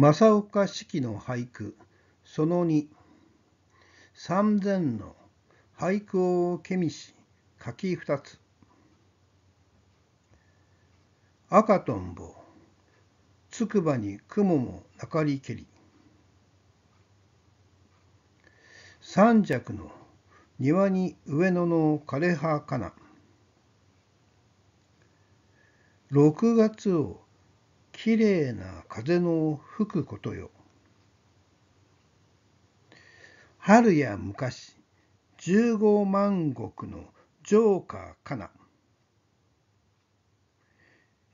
正岡子規の俳句その2三千の俳句をけみし書き二つ赤とんぼつくばに雲もなかりけり三尺の庭に上野の枯葉かな六月をきれいな風の吹くことよ。春や昔、十五万石の城下かな。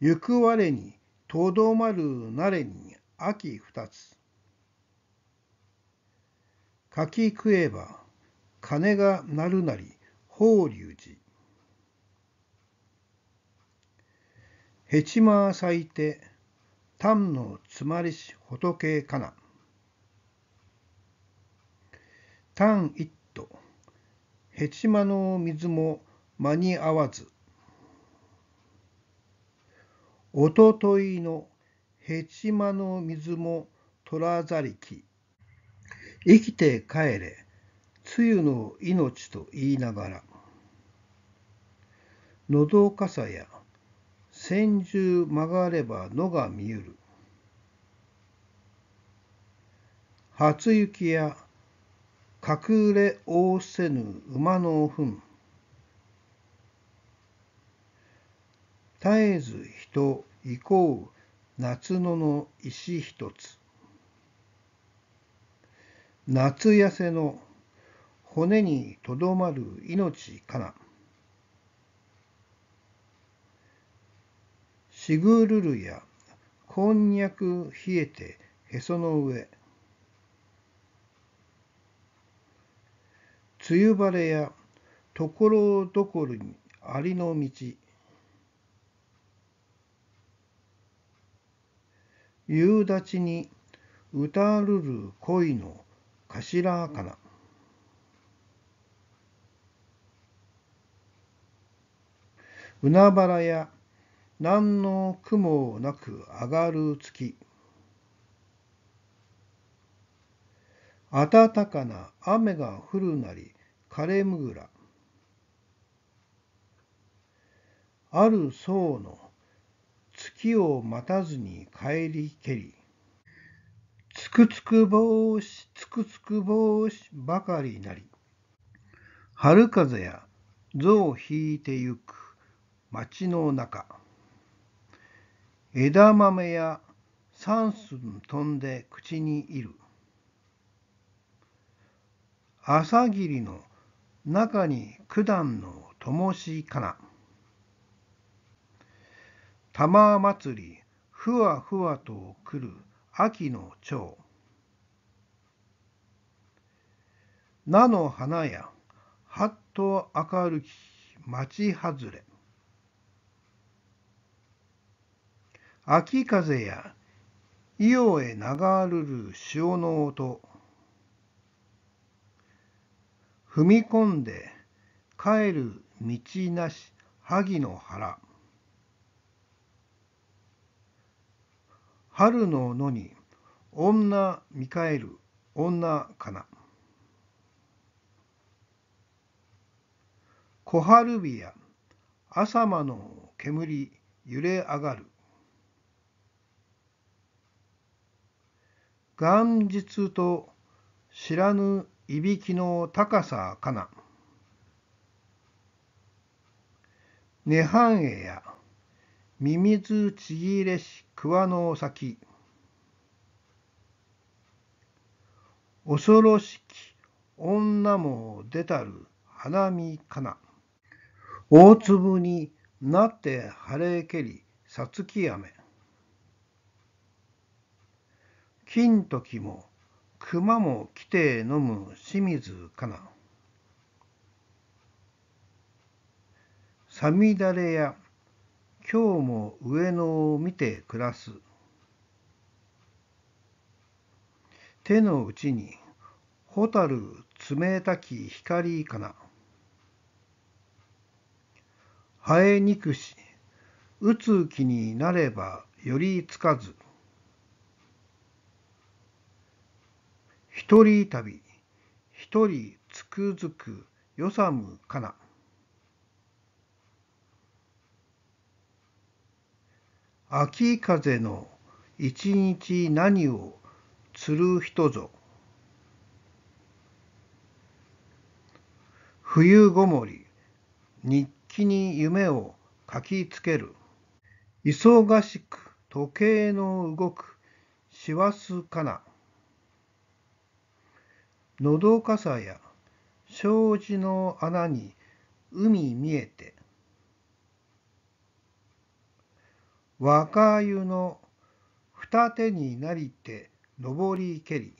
行く我にとどまるなれに秋二つ。かき食えば鐘が鳴るなり法隆寺。へちま咲いて丹のつまりし仏かな。丹一途、ヘチマの水も間に合わず。おとといのヘチマの水も取らざりき。生きて帰れ、つゆの命と言いながら。のどかさや千住曲がれば野が見ゆる。初雪や隠れおうせぬ馬の糞。絶えず人行こう夏野の石一つ。夏痩せの骨にとどまる命かな。シグルルやこんにゃく冷えてへその上梅雨晴れやところどころにありの道夕立に歌るる恋の頭かな海原や何の雲なく上がる月暖かな雨が降るなり枯れむぐらある層の月を待たずに帰りけりつくつく帽子つくつく帽子ばかりなり春風や象を引いてゆく街の中枝豆や三寸飛んで口にいる朝霧の中に九段の灯しかな玉祭りふわふわと来る秋の蝶菜の花やはっと明るき町外れ秋風や伊予へ流るる潮の音踏み込んで帰る道なし萩の原春の野に女見返る女かな小春日や朝間の煙揺れ上がる元日と知らぬいびきの高さかな。涅槃絵やミミズちぎれし桑の先。恐ろしき女も出たる花見かな。大粒になって晴れけりさつき雨。金時も熊も来て飲む清水かな。さみだれや今日も上野を見て暮らす。手の内に蛍冷たき光かな。生えにくし、打つ気になればよりつかず。一人旅、一人つくづくよさむかな。秋風の一日何を釣る人ぞ。冬ごもり、日記に夢を書きつける。忙しく時計の動く師走かな。のどかさや障子の穴に海見えて若湯の二手になりて上りけり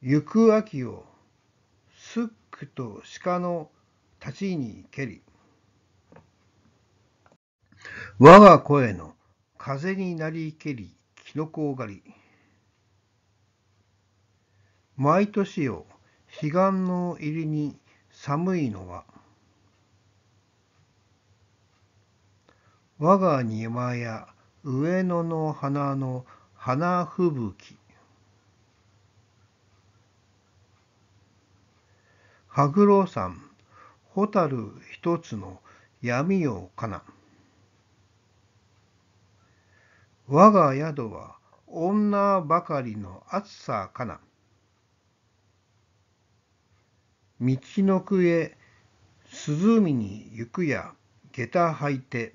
行く秋をすっくと鹿の立ちにけり我が声の風になりけりキノ狩り毎年よ彼岸の入りに寒いのは我が庭や上野の花の花吹雪羽黒山蛍一つの闇をかな我が宿は女ばかりの暑さかな。道のくへ涼みに行くや下駄履いて。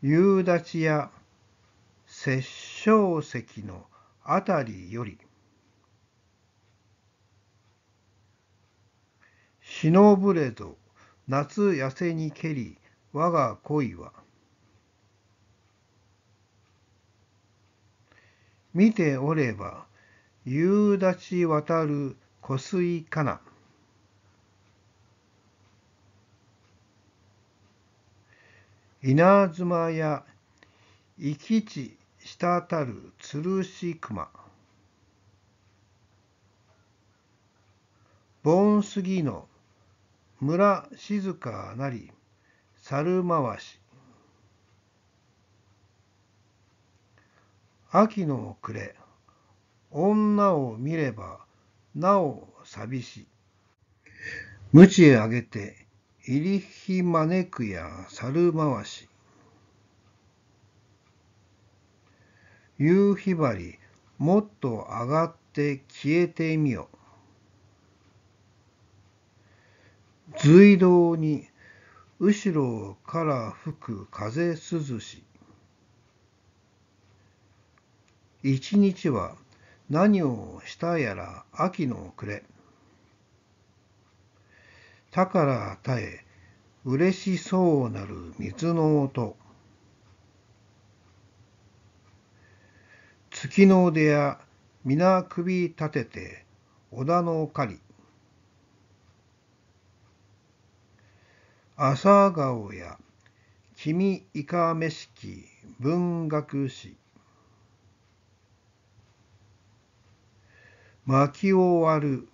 夕立や殺生石のあたりより。しのぶれぞ夏痩せにけり我が恋は見ておれば夕立ち渡る湖水かな稲妻や生き地たるつるし熊盆杉の村静かなり猿回し秋の暮れ女を見ればなお寂し鞭へあげて入りひ招くや猿回し夕日張もっと上がって消えてみよ随道に後ろから吹く風涼し一日は何をしたやら秋の暮れ田から田へ嬉しそうなる水の音月の出や皆首立てて織田の狩り朝顔や君いかめしき文学史巻き終わる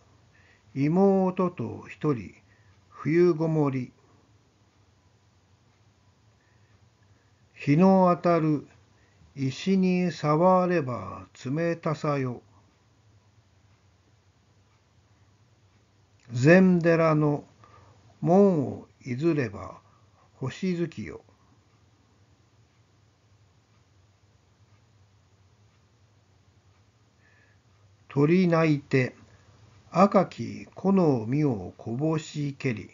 妹と一人冬ごもり日の当たる石に触れば冷たさよ禅寺の門をいずれば星月よ鳥鳴いて赤き木の実をこぼしけり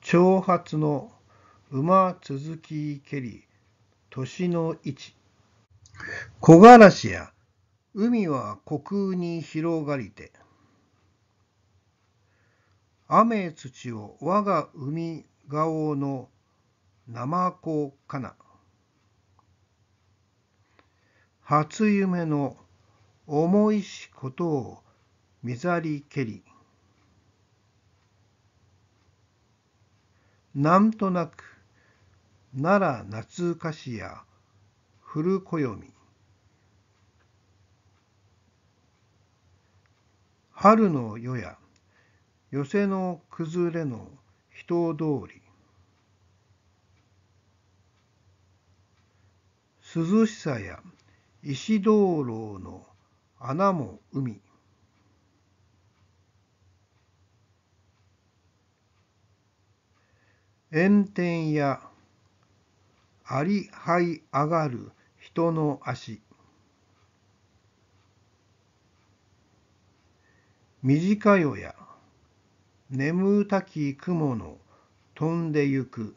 長髪の馬続きけり年の位置木枯らしや海は虚空に広がりて雨土を我が海顔の生子かな初夢の重いしことをみざりけりなんとなくなら夏かしや古暦春の夜や寄せの崩れの人通り涼しさや石灯籠の穴も海炎天やありはい上がる人の足短よや眠たき雲の飛んでゆく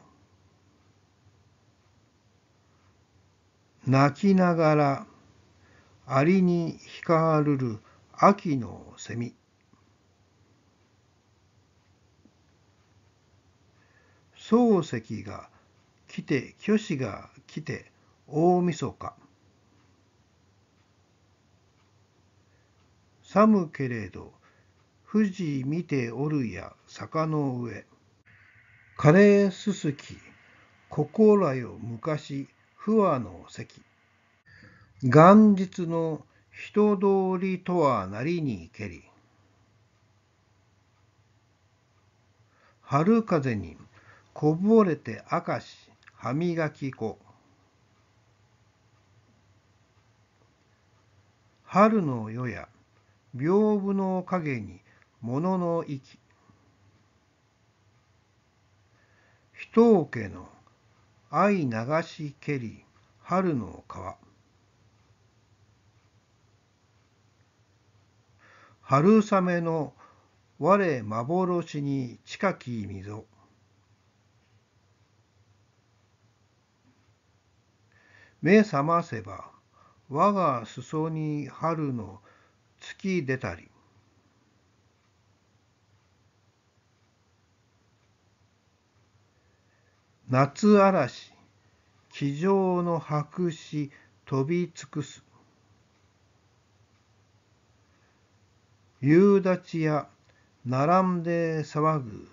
泣きながらアリに光るる秋の蝉漱石が来て虚子が来て大晦日寒けれど富士見ておるや坂の上。カレーすすき、ここらよ昔、不和の席。元日の人通りとはなりにけり。春風にこぼれて明かし、歯磨き粉。春の夜や、屏風の影に物の息人桶の愛流しけり春の川春雨の我幻に近き溝目覚ませば我が裾に春の月出たり夏嵐気丈の白紙飛び尽くす夕立や並んで騒ぐ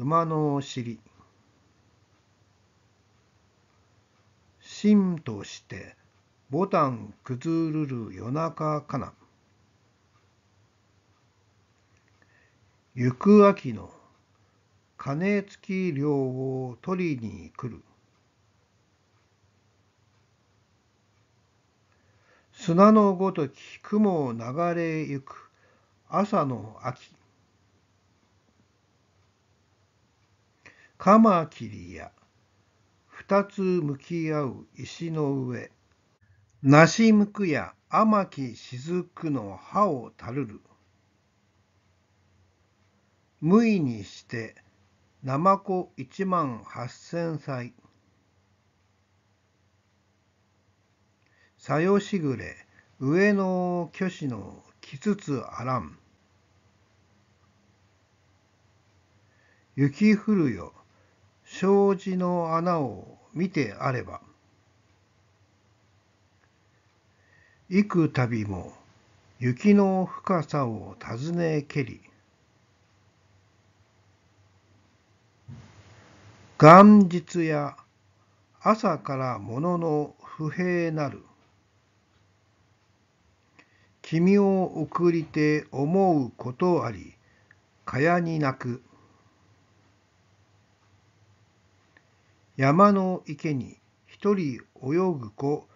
馬の尻神としてボタンくずるる夜中かな行く秋の鐘付き漁を取りに来る砂のごとき雲を流れゆく朝の秋カマキリや二つ向き合う石の上梨むくや甘きしずくの葉をたるる無意にしてナマコ1万8000歳さよしぐれ上野虚子のきつつあらん雪降るよ障子の穴を見てあれば幾度も雪の深さを尋ねけり元日や朝から物の不平なる。君を送りて思うことあり、かやに泣く。山の池に一人泳ぐ子、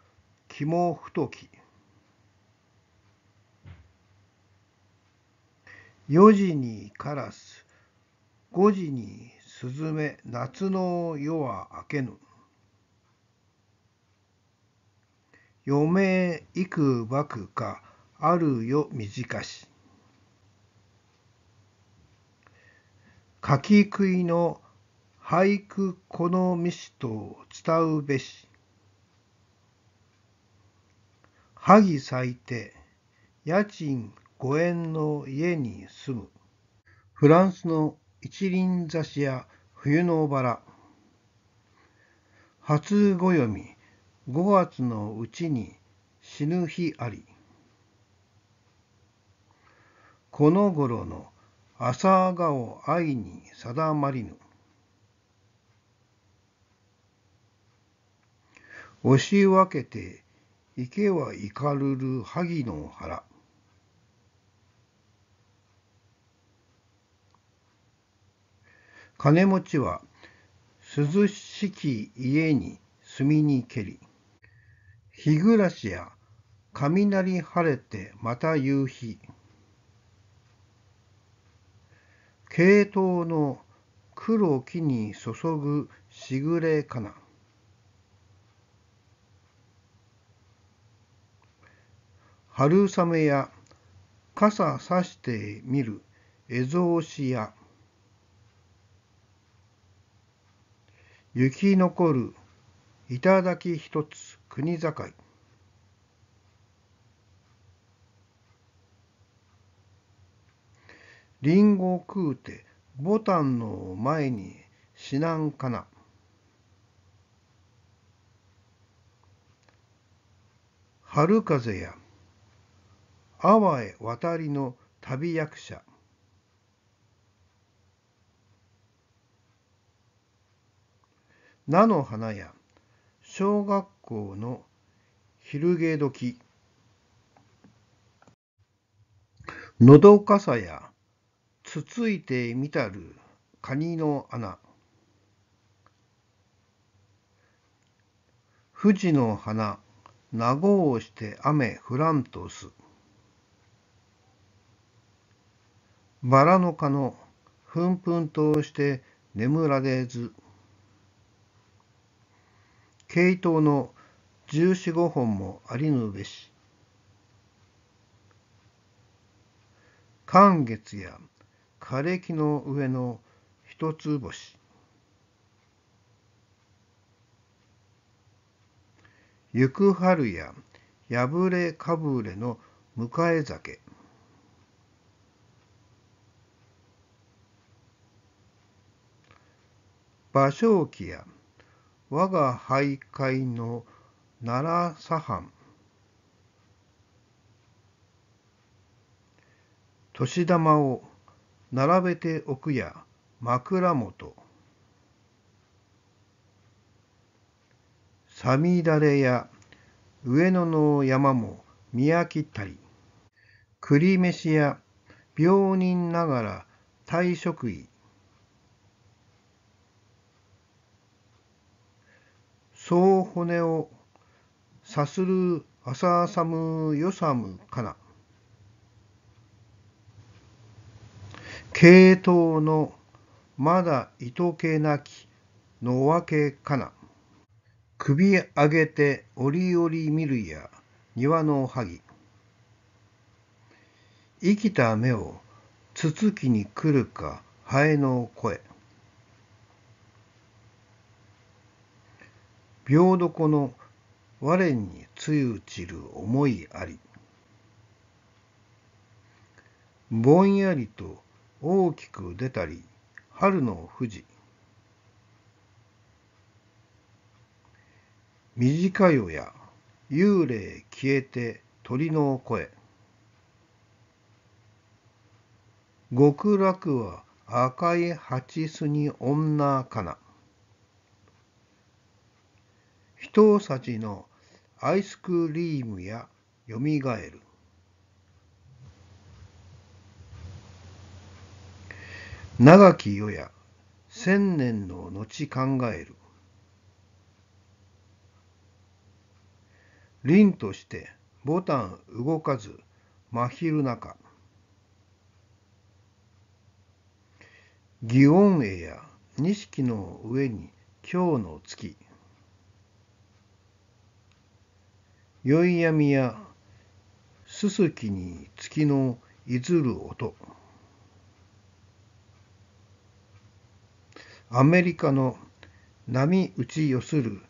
肝太き。四時にカラス、五時にすずめ夏の夜は明けぬ余命幾ばくかあるよ短し書き食いの俳句好みしと伝うべし萩咲いて家賃五円の家に住むフランスの一輪挿しや冬のバラ初暦5月のうちに死ぬ日ありこの頃の朝顔愛に定まりぬ押し分けて池は怒るる萩の原金持ちは涼しき家に住みにけり。日暮らしや雷晴れてまた夕日。系統の黒木に注ぐしぐれかな。春雨や傘さしてみる蝦夷しや雪残る頂一つ国境リンゴを食うてボタンの前に死なんかな春風や阿波へ渡りの旅役者菜の花や小学校の昼下時のどかさやつついてみたるカニの穴富士の花なごうして雨降らんとすバラの花のふんぷんとして眠られず系統の十四五本もありぬべし。寒月や枯れ木の上の一つ星。行く春や破れかぶれの迎え酒。芭蕉記や我が徘徊の奈良左藩年玉を並べておくや枕元さみだれや上野の山も見飽きたり栗飯や病人ながら退職医総骨をさする浅さむよさむかな。系統のまだいとけなきのわけかな。首上げて折々見るや庭の萩。はぎ。生きた目をつつきに来るかハエの声。病床の我につうちる思いあり。ぼんやりと大きく出たり、春の富士。短夜や幽霊消えて鳥の声。極楽は赤い蜂巣に女かな。さじのアイスクリームやよみがえる長き世や千年の後考える凛としてボタン動かず真昼中祇園絵や錦の上に今日の月宵闇やすすきに月のいずる音アメリカの波打ち寄する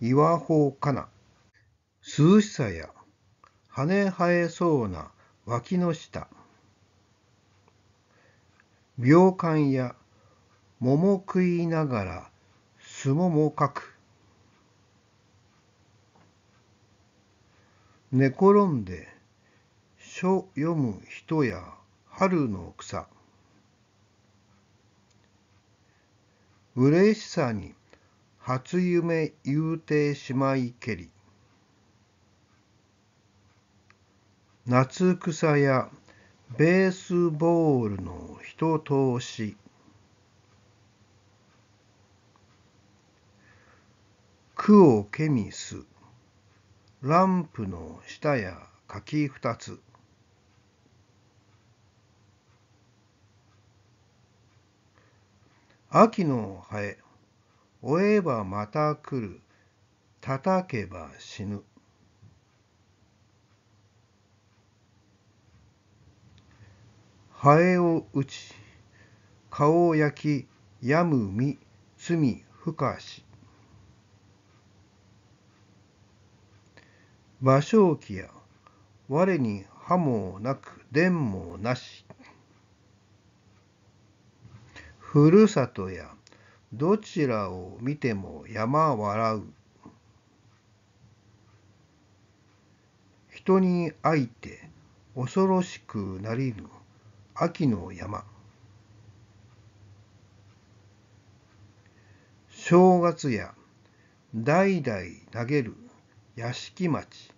岩砲かな涼しさや羽生えそうな脇の下病感や桃食いながらすももかく寝転んで書読む人や春の草嬉しさに初夢言うてしまいけり夏草やベースボールの人通し句をけみすランプの下や柿二つ。秋のハエ、追えばまた来る、叩けば死ぬ。ハエを打ち、顔を焼き、やむみ、罪かし。芭蕉記や我に歯もなく伝もなしふるさとやどちらを見ても山笑う人に会いて恐ろしくなりぬ秋の山正月や代々投げる屋敷町